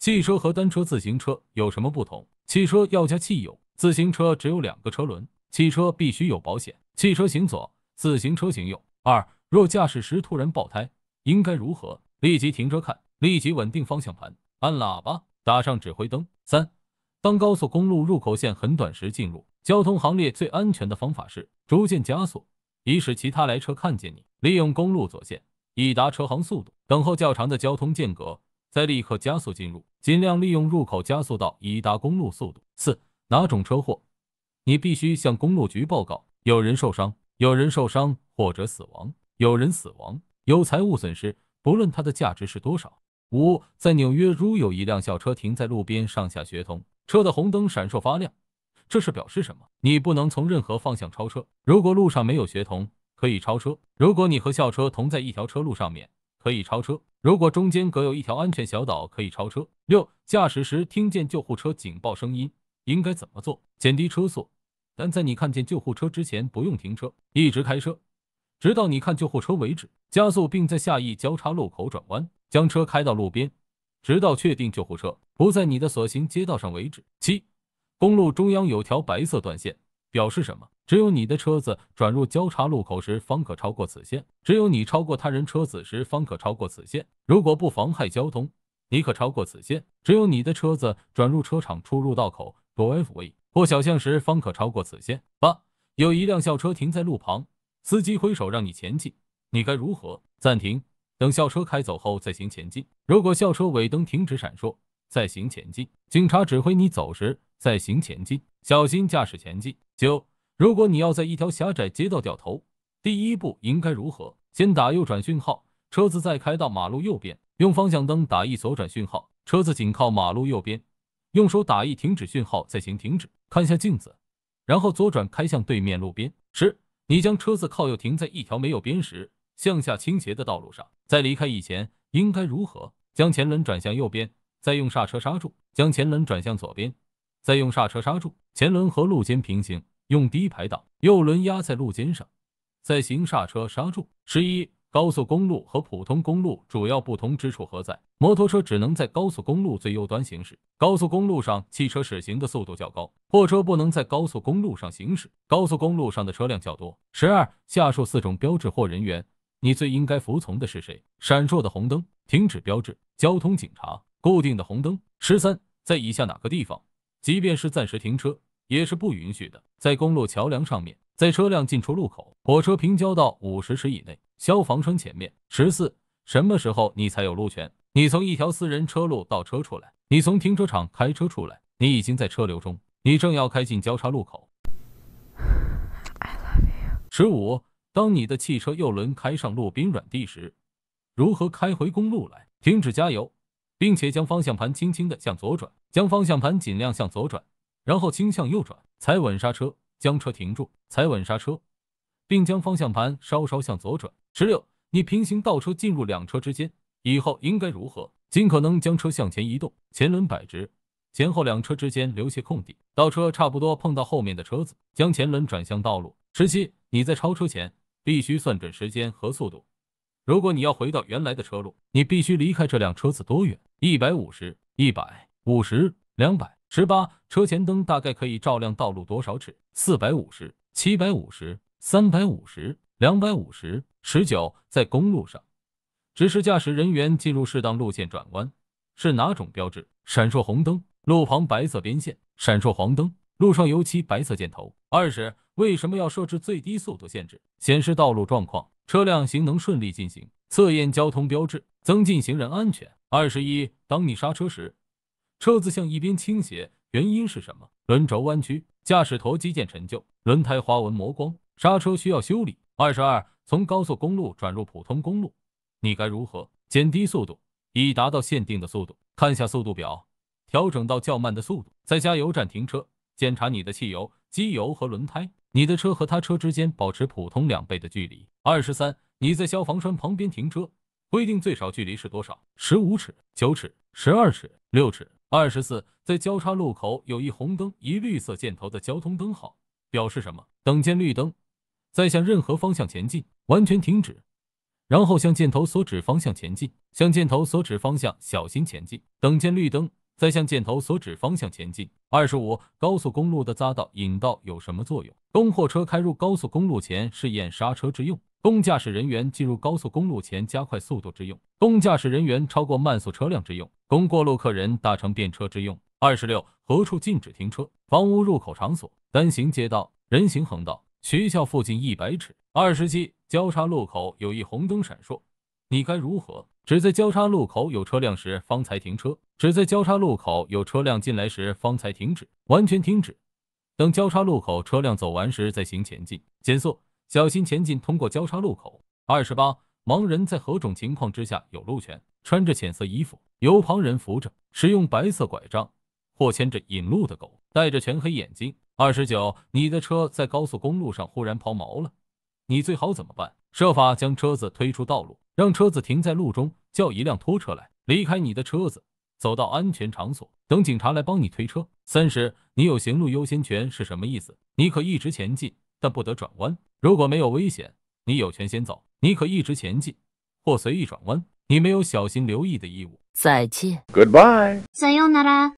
汽车和单车、自行车有什么不同？汽车要加汽油，自行车只有两个车轮。汽车必须有保险，汽车行左，自行车行右。二、若驾驶时突然爆胎，应该如何？立即停车看，立即稳定方向盘，按喇叭，打上指挥灯。三、当高速公路入口线很短时进入交通行列，最安全的方法是逐渐加速，以使其他来车看见你，利用公路左线以达车行速度，等候较长的交通间隔，再立刻加速进入。尽量利用入口加速到已达公路速度。四，哪种车祸你必须向公路局报告？有人受伤，有人受伤或者死亡，有人死亡，有财物损失，不论它的价值是多少。五，在纽约，如有一辆校车停在路边上下学童，车的红灯闪烁发亮，这是表示什么？你不能从任何方向超车。如果路上没有学童，可以超车。如果你和校车同在一条车路上面，可以超车。如果中间隔有一条安全小岛，可以超车。六、驾驶时听见救护车警报声音，应该怎么做？减低车速，但在你看见救护车之前不用停车，一直开车，直到你看救护车为止。加速并在下一交叉路口转弯，将车开到路边，直到确定救护车不在你的所行街道上为止。七、公路中央有条白色断线，表示什么？只有你的车子转入交叉路口时，方可超过此线；只有你超过他人车子时，方可超过此线。如果不妨害交通，你可超过此线。只有你的车子转入车场出入道口、过 F V 或小巷时，方可超过此线。八、有一辆校车停在路旁，司机挥手让你前进，你该如何？暂停，等校车开走后再行前进。如果校车尾灯停止闪烁，再行前进。警察指挥你走时，再行前进。小心驾驶前进。九。如果你要在一条狭窄街道掉头，第一步应该如何？先打右转讯号，车子再开到马路右边，用方向灯打一左转讯号，车子紧靠马路右边，用手打一停止讯号，再行停止，看下镜子，然后左转开向对面路边。十，你将车子靠右停在一条没有边时向下倾斜的道路上，在离开以前应该如何？将前轮转向右边，再用刹车刹住，将前轮转向左边，再用刹车刹住，前轮和路肩平行。用低排档，右轮压在路肩上，再行刹车刹住。十一、高速公路和普通公路主要不同之处何在？摩托车只能在高速公路最右端行驶。高速公路上汽车驶行的速度较高，货车不能在高速公路上行驶。高速公路上的车辆较多。十二、下述四种标志或人员，你最应该服从的是谁？闪烁的红灯、停止标志、交通警察、固定的红灯。十三、在以下哪个地方，即便是暂时停车？也是不允许的。在公路桥梁上面，在车辆进出路口、火车平交道五十尺以内、消防栓前面。十四，什么时候你才有路权？你从一条私人车路倒车出来，你从停车场开车出来，你已经在车流中，你正要开进交叉路口。十五，当你的汽车右轮开上路边软地时，如何开回公路来？停止加油，并且将方向盘轻轻地向左转，将方向盘尽量向左转。然后轻向右转，踩稳刹车，将车停住；踩稳刹车，并将方向盘稍稍向左转。十六，你平行倒车进入两车之间以后，应该如何？尽可能将车向前移动，前轮摆直，前后两车之间留些空地。倒车差不多碰到后面的车子，将前轮转向道路。十七，你在超车前必须算准时间和速度。如果你要回到原来的车路，你必须离开这辆车子多远？一百五十，一百五十，两百。十八，车前灯大概可以照亮道路多少尺？四百五十、七百五十、三百五十、两百五十。十九，在公路上指示驾驶人员进入适当路线转弯，是哪种标志？闪烁红灯，路旁白色边线，闪烁黄灯，路上油漆白色箭头。二十，为什么要设置最低速度限制？显示道路状况，车辆行能顺利进行，测验交通标志，增进行人安全。二十一，当你刹车时。车子向一边倾斜，原因是什么？轮轴弯曲，驾驶头肌腱陈旧，轮胎花纹磨光，刹车需要修理。二十二，从高速公路转入普通公路，你该如何减低速度以达到限定的速度？看下速度表，调整到较慢的速度，在加油站停车检查你的汽油、机油和轮胎。你的车和他车之间保持普通两倍的距离。二十三，你在消防栓旁边停车，规定最少距离是多少？十五尺、九尺、十二尺、六尺。二十四，在交叉路口有一红灯一绿色箭头的交通灯号表示什么？等见绿灯，再向任何方向前进，完全停止，然后向箭头所指方向前进，向箭头所指方向小心前进，等见绿灯，再向箭头所指方向前进。二十五，高速公路的匝道、引道有什么作用？供货车开入高速公路前试验刹车之用，供驾驶人员进入高速公路前加快速度之用。供驾驶人员超过慢速车辆之用，供过路客人大乘便车之用。二十六，何处禁止停车？房屋入口场所、单行街道、人行横道、学校附近一百尺。二十七，交叉路口有一红灯闪烁，你该如何？只在交叉路口有车辆时方才停车；只在交叉路口有车辆进来时方才停止，完全停止。等交叉路口车辆走完时再行前进，减速，小心前进通过交叉路口。二十八。盲人在何种情况之下有路权？穿着浅色衣服，由旁人扶着，使用白色拐杖或牵着引路的狗，戴着全黑眼睛。二十九，你的车在高速公路上忽然抛锚了，你最好怎么办？设法将车子推出道路，让车子停在路中，叫一辆拖车来离开你的车子，走到安全场所，等警察来帮你推车。三十，你有行路优先权是什么意思？你可一直前进，但不得转弯。如果没有危险，你有权先走。你可一直前进，或随意转弯。你没有小心留意的义务。再见。Goodbye.